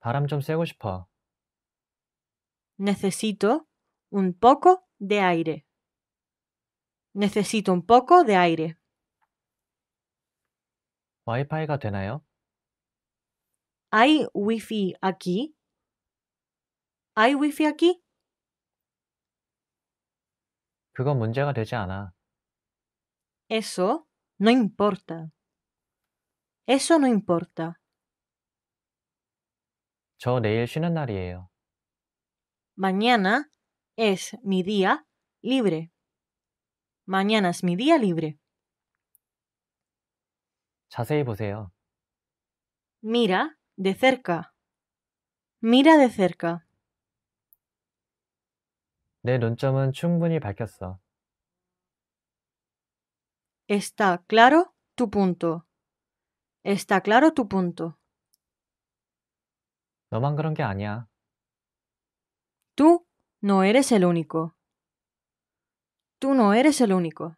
바람 좀 쐬고 싶어. Necesito un poco de aire. Necesito un poco de aire. 와이파이가 되나요? ¿Hay wifi aquí? ¿Hay wifi aquí? 그건 문제가 되지 않아. Eso no importa. Eso no importa. 저 내일 쉬는 날이에요. Mañana es mi día libre. Mañana es mi día libre. 자세히 보세요. Mira de cerca. Mira de cerca. 내 논점은 충분히 밝혔어. Está claro tu punto. Está claro tu punto. 너만 그런 게 아니야. Tú no eres el único. Tú no eres el único.